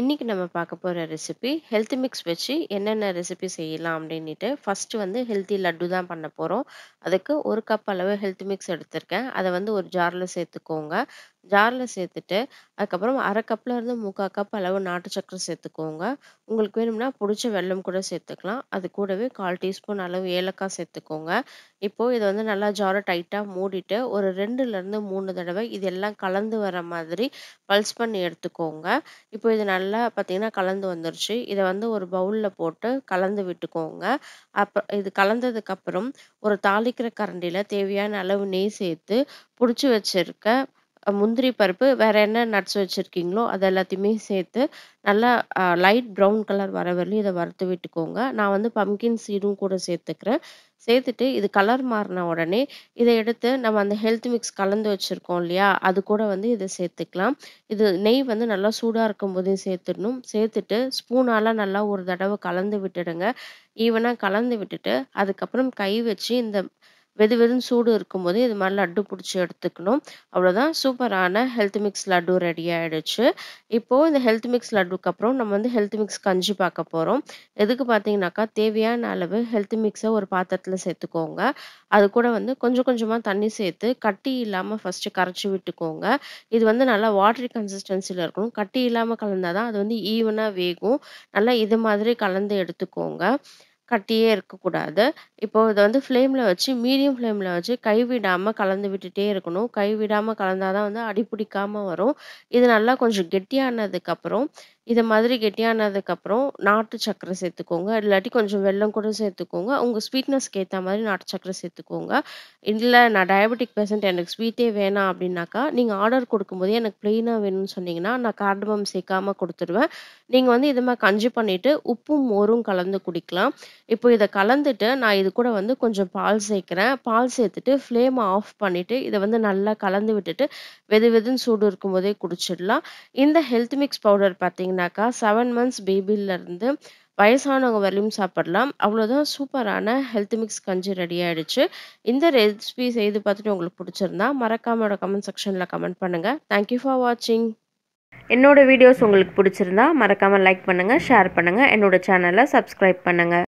இன்னைக்கு நம்ம பார்க்க போகிற ரெசிபி ஹெல்த் மிக்ஸ் வச்சு என்னென்ன ரெசிபி செய்யலாம் அப்படின்ட்டு ஃபஸ்ட்டு வந்து ஹெல்த்தி லட்டு தான் பண்ண போகிறோம் அதுக்கு ஒரு கப் அளவு ஹெல்த் மிக்ஸ் எடுத்திருக்கேன் அதை வந்து ஒரு ஜாரில் சேர்த்துக்கோங்க ஜாரில் சேர்த்துட்டு அதுக்கப்புறம் அரை இருந்து முக்கால் கப் அளவு நாட்டு சக்கரை சேர்த்துக்கோங்க உங்களுக்கு வேணும்னா பிடிச்ச வெல்லம் கூட சேர்த்துக்கலாம் அது கூடவே கால் டீஸ்பூன் அளவு ஏலக்காய் சேர்த்துக்கோங்க இப்போது இதை வந்து நல்லா ஜாரை டைட்டாக மூடிட்டு ஒரு ரெண்டுலேருந்து மூணு தடவை இதெல்லாம் கலந்து வர மாதிரி பல்ஸ் பண்ணி எடுத்துக்கோங்க இப்போ இது நல்லா பார்த்திங்கன்னா கலந்து வந்துருச்சு இதை வந்து ஒரு பவுலில் போட்டு கலந்து விட்டுக்கோங்க அப்புறம் இது கலந்ததுக்கப்புறம் ஒரு தாளிக்கிற கரண்டியில் தேவையான அளவு நெய் சேர்த்து பிடிச்சி வச்சிருக்க முந்திரி பருப்பு வேறு என்ன நட்ஸ் வச்சுருக்கீங்களோ அது எல்லாத்தையுமே சேர்த்து நல்லா லைட் ப்ரௌன் கலர் வர வரலையும் இதை வறுத்து விட்டுக்கோங்க நான் வந்து பம்கின் சீடும் கூட சேர்த்துக்கிறேன் சேர்த்துட்டு இது கலர் மாறின உடனே இதை எடுத்து நம்ம அந்த ஹெல்த் மிக்ஸ் கலந்து வச்சுருக்கோம் இல்லையா அது கூட வந்து இதை சேர்த்துக்கலாம் இது நெய் வந்து நல்லா சூடாக இருக்கும் போதே சேர்த்துடணும் சேர்த்துட்டு ஸ்பூனால் நல்லா ஒரு தடவை கலந்து விட்டுடுங்க ஈவனாக கலந்து விட்டுட்டு அதுக்கப்புறம் கை வச்சு இந்த வெது வெதுன்னு சூடு இருக்கும்போது இது மாதிரி லட்டு பிடிச்சி எடுத்துக்கணும் அவ்வளோதான் சூப்பரான ஹெல்த் மிக்ஸ் லட்டு ரெடி ஆகிடுச்சு இப்போது இந்த ஹெல்த் மிக்ஸ் லட்டுக்கு அப்புறம் நம்ம வந்து ஹெல்த் மிக்ஸ் கஞ்சி பார்க்க போகிறோம் எதுக்கு பார்த்தீங்கன்னாக்கா தேவையான அளவு ஹெல்த் மிக்ஸை ஒரு பாத்திரத்தில் சேர்த்துக்கோங்க அது கூட வந்து கொஞ்சம் கொஞ்சமாக தண்ணி சேர்த்து கட்டி இல்லாமல் ஃபஸ்ட்டு கரைச்சி விட்டுக்கோங்க இது வந்து நல்லா வாட்டரி கன்சிஸ்டன்சியில் இருக்கணும் கட்டி இல்லாமல் கலந்தால் தான் அது வந்து ஈவனாக வேகும் நல்லா இது மாதிரி கலந்து எடுத்துக்கோங்க கட்டியே இருக்கக்கூடாது இப்போது இதை வந்து ஃப்ளேமில் வச்சு மீடியம் ஃப்ளேமில் வச்சு கைவிடாமல் கலந்து விட்டுட்டே இருக்கணும் கைவிடாமல் கலந்தால் தான் வந்து அடி பிடிக்காமல் வரும் இது நல்லா கொஞ்சம் கெட்டியானதுக்கப்புறம் இது மாதிரி கெட்டியானதுக்கப்புறம் நாட்டு சக்கரை சேர்த்துக்கோங்க இல்லாட்டி கொஞ்சம் வெள்ளம் கூட சேர்த்துக்கோங்க உங்கள் ஸ்வீட்னஸ்க்கு ஏற்ற மாதிரி நாட்டு சக்கரை சேர்த்துக்கோங்க இல்லை நான் டயபெட்டிக் பேஷண்ட் எனக்கு ஸ்வீட்டே வேணாம் அப்படின்னாக்கா நீங்கள் ஆர்டர் கொடுக்கும்போதே எனக்கு ப்ளெயினாக வேணும்னு சொன்னீங்கன்னா நான் கார்டமம் சேர்க்காமல் கொடுத்துருவேன் நீங்கள் வந்து இது மாதிரி கஞ்சி பண்ணிவிட்டு உப்பும் மோரும் கலந்து குடிக்கலாம் இப்போ இதை கலந்துட்டு நான் இது கூட வந்து கொஞ்சம் பால் சேர்க்குறேன் பால் சேர்த்துட்டு ஃப்ளேமை ஆஃப் பண்ணிவிட்டு இதை வந்து நல்லா கலந்து விட்டுட்டு வெது வெதுன்னு சூடு இருக்கும்போதே குடிச்சிடலாம் இந்த ஹெல்த் மிக்ஸ் பவுடர் பார்த்திங்கனாக்கா செவன் மந்த்ஸ் பேபிலேருந்து வயசானவங்க வரலையும் சாப்பிடலாம் அவ்வளோதான் சூப்பரான ஹெல்த் மிக்ஸ் கஞ்சி ரெடி ஆகிடுச்சு இந்த ரெசிபி செய்து பார்த்துட்டு உங்களுக்கு பிடிச்சிருந்தா மறக்காமல் கமெண்ட் செக்ஷனில் கமெண்ட் பண்ணுங்கள் தேங்க்யூ ஃபார் வாட்சிங் என்னோடய வீடியோஸ் உங்களுக்கு பிடிச்சிருந்தா மறக்காமல் லைக் பண்ணுங்கள் ஷேர் பண்ணுங்கள் என்னோடய சேனலை சப்ஸ்கிரைப் பண்ணுங்கள்